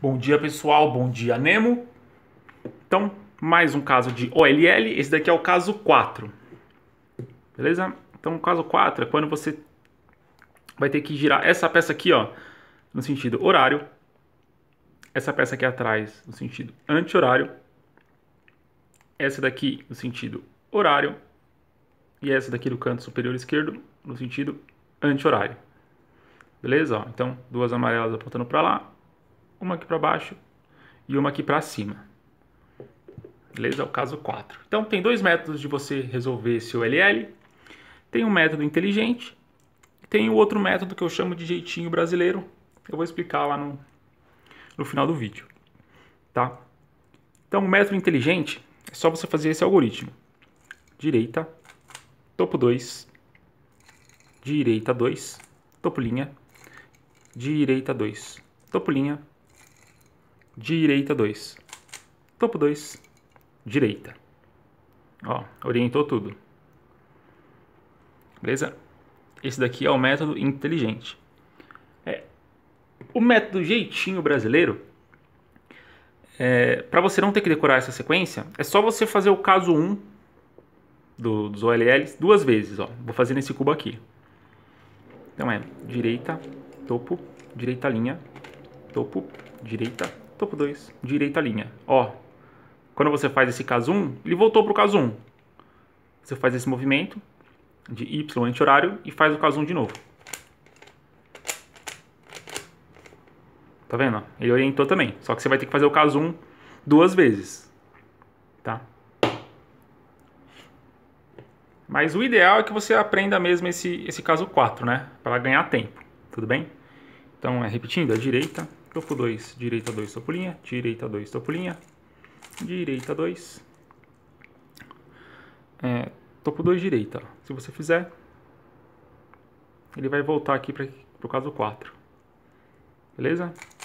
Bom dia, pessoal. Bom dia, Nemo. Então, mais um caso de OLL. Esse daqui é o caso 4. Beleza? Então, o caso 4 é quando você vai ter que girar essa peça aqui, ó, no sentido horário. Essa peça aqui atrás, no sentido anti-horário. Essa daqui, no sentido horário. E essa daqui do canto superior esquerdo, no sentido anti-horário. Beleza? Ó, então, duas amarelas apontando para lá uma aqui para baixo e uma aqui para cima. Beleza? É o caso 4. Então, tem dois métodos de você resolver esse OLL. Tem um método inteligente e tem o outro método que eu chamo de jeitinho brasileiro. Eu vou explicar lá no, no final do vídeo. Tá? Então, o método inteligente é só você fazer esse algoritmo. Direita, topo 2, direita 2, topo linha, direita 2, topo linha, direita 2. Topo 2, direita. Ó, orientou tudo. Beleza? Esse daqui é o método inteligente. É, o método jeitinho brasileiro, é, para você não ter que decorar essa sequência, é só você fazer o caso 1 um do, dos OLLs duas vezes. Ó. Vou fazer nesse cubo aqui. Então é direita, topo, direita linha, topo, direita, topo 2, direita linha. Ó, quando você faz esse caso 1, ele voltou para o caso 1. Você faz esse movimento de Y anti-horário e faz o caso 1 de novo. Tá vendo? Ele orientou também. Só que você vai ter que fazer o caso 1 duas vezes. Tá? Mas o ideal é que você aprenda mesmo esse, esse caso 4, né? Para ganhar tempo. Tudo bem? Então, é repetindo, a é direita, topo 2, direita 2, topo linha, direita 2, topo linha, direita 2, é, topo 2, direita. Se você fizer, ele vai voltar aqui para o caso 4. Beleza?